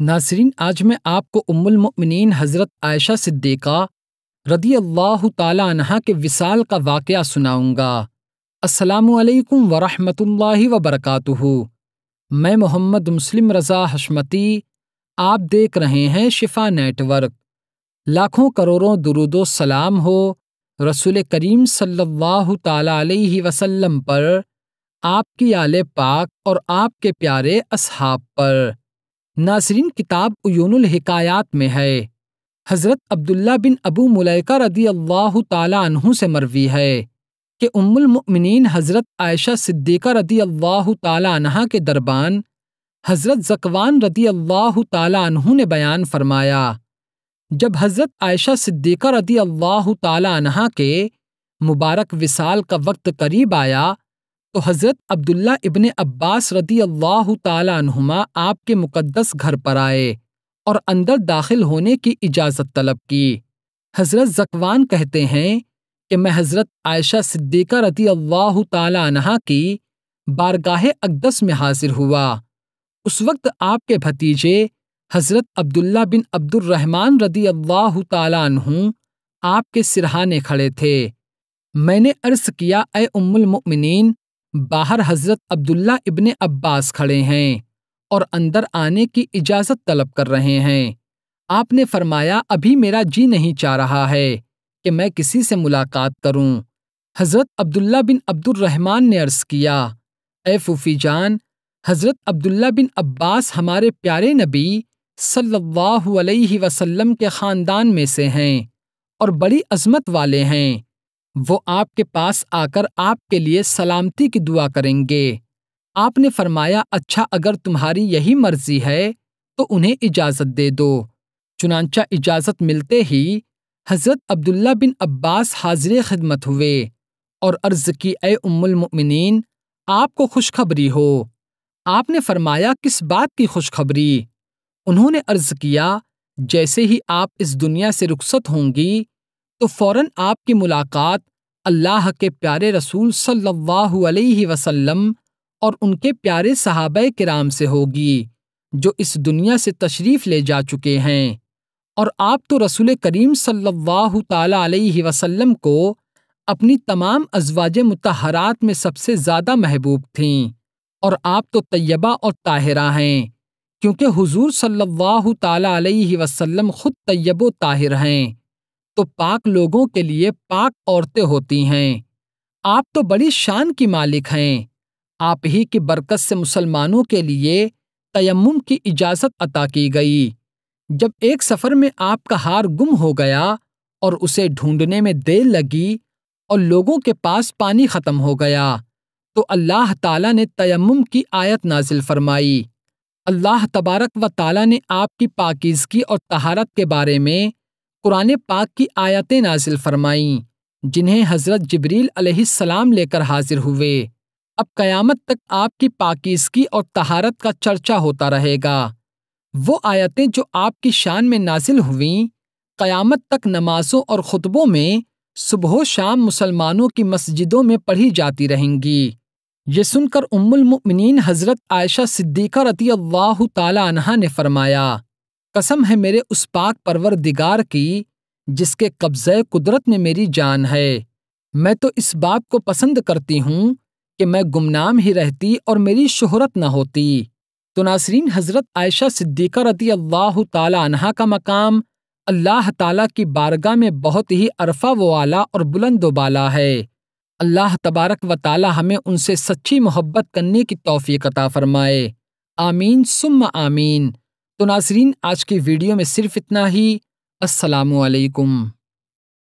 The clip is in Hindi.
नासरीन आज मैं आपको उम्मुलमिन हज़रत आयशा सिद्दीक़ा रदी अल्लाह तहा के विसाल का वाक़ सुनाऊँगा असलकम वरहमल वबरक मैं मोहम्मद मुस्लिम रज़ा हशमती आप देख रहे हैं शिफा नेटवर्क लाखों करोड़ों दुरुदो सलाम हो रसूल करीम सल्लल्लाहु अलैहि वसल्लम पर आपकी आले पाक और आपके प्यारे असहाब पर नासरीन किताब उयूनुल हिकायात में है हज़रत अब्दुल्ला बिन अबू मुलैका रदी अल्लाह तहु से मरवी है कि उम्मुलमिन हज़रत आयशा सिद्दीक़ा रदी अल्लाह तह के दरबान हज़रत जकवान रदी अल्लाह तहु ने बयान फरमाया जब हज़रत आयशा सिद्दीक़ा रदी अल्लाह तह के मुबारक विसाल का वक्त करीब आया तो हज़रत अब्दुल्ला इबन अब्बास रदी अल्लाह तुमा आपके मुकद्दस घर पर आए और अंदर दाखिल होने की इजाज़त तलब की हज़रत जकवान कहते हैं कि मैं हज़रत आयशा सिद्दीका रदी अल्लाह तहा की बारगाह अकदस में हाजिर हुआ उस वक्त आपके भतीजे हज़रत अब्दुल्ला बिन अब्दुलरहमान रदी अल्लाह तु आपके सिरहाने खड़े थे मैंने अर्ज़ किया ए बाहर हजरत अब्दुल्ला इब्ने अब्बास खड़े हैं और अंदर आने की इजाज़त तलब कर रहे हैं आपने फरमाया अभी मेरा जी नहीं चाह रहा है कि मैं किसी से मुलाकात करूं। हज़रत अब्दुल्ला बिन अब्दुलरहमान ने अर्ज़ किया ए फूफी जान हज़रत अब्दुल्ला बिन अब्बास हमारे प्यारे नबी सल्लल्लाहु अलैहि वसल्लम के ख़ानदान में से हैं और बड़ी अजमत वाले हैं वो आपके पास आकर आपके लिए सलामती की दुआ करेंगे आपने फरमाया अच्छा अगर तुम्हारी यही मर्जी है तो उन्हें इजाज़त दे दो चुनाचा इजाज़त मिलते ही हज़रत अब्दुल्ला बिन अब्बास हाजिर खिदमत हुए और अर्ज़ की ए उम्मिन आपको खुशखबरी हो आपने फरमाया किस बात की खुशखबरी उन्होंने अर्ज किया जैसे ही आप इस दुनिया से रुखसत होंगी तो फौरन आपकी मुलाकात अल्लाह के प्यारे रसूल सल्लल्लाहु अलैहि वसल्लम और उनके प्यारे सहाब कराम से होगी जो इस दुनिया से तशरीफ़ ले जा चुके हैं और आप तो रसूल करीम सल्लल्लाहु ताला अलैहि वसल्लम को अपनी तमाम अजवाज मतहरात में सबसे ज़्यादा महबूब थीं और आप तो तय्यबा और ताहिरा हैं क्योंकि हुजूर सल्लल्लाहु ताला अलैहि वसल्लम ख़ुद तय्यब ताहिर हैं तो पाक लोगों के लिए पाक औरतें होती हैं आप तो बड़ी शान की मालिक हैं आप ही की बरकत से मुसलमानों के लिए तयम की इजाज़त अता की गई जब एक सफ़र में आपका हार गुम हो गया और उसे ढूंढने में देर लगी और लोगों के पास पानी ख़त्म हो गया तो अल्लाह ताला ने तयम की आयत नाजिल फरमाई अल्लाह तबारक व ताला ने आपकी पाकिजगी और तहारत के बारे में कुरान पाक की आयतें नाजिल फरमाईं जिन्हें हज़रत जबरील अलैहिस्सलाम लेकर हाजिर हुए अब क़यामत तक आपकी पाकिस्की और तहारत का चर्चा होता रहेगा वो आयतें जो आपकी शान में नाजिल हुईं क़यामत तक नमाज़ों और ख़ुतबों में सुबह शाम मुसलमानों की मस्जिदों में पढ़ी जाती रहेंगी ये सुनकर उम्मुलमिन हज़रत आयशा सिद्दीक़ा रती अल्लाह तला ने फरमाया कसम है मेरे उस पाक परवर दिगार की जिसके कब्ज़े कुदरत में मेरी जान है मैं तो इस बात को पसंद करती हूँ कि मैं गुमनाम ही रहती और मेरी शोहरत न होती तो नासरीन हज़रत आयशा सिद्दीक़ा रदी अल्लाह तहा का मकाम अल्लाह ताला की बारगाह में बहुत ही अरफा वाला और बुलंद वाला है अल्लाह तबारक व ताला हमें उनसे सच्ची मोहब्बत करने की तोफ़ी अता फ़रमाए आमीन सुम आमीन तो नाजरीन आज के वीडियो में सिर्फ इतना ही असलकुम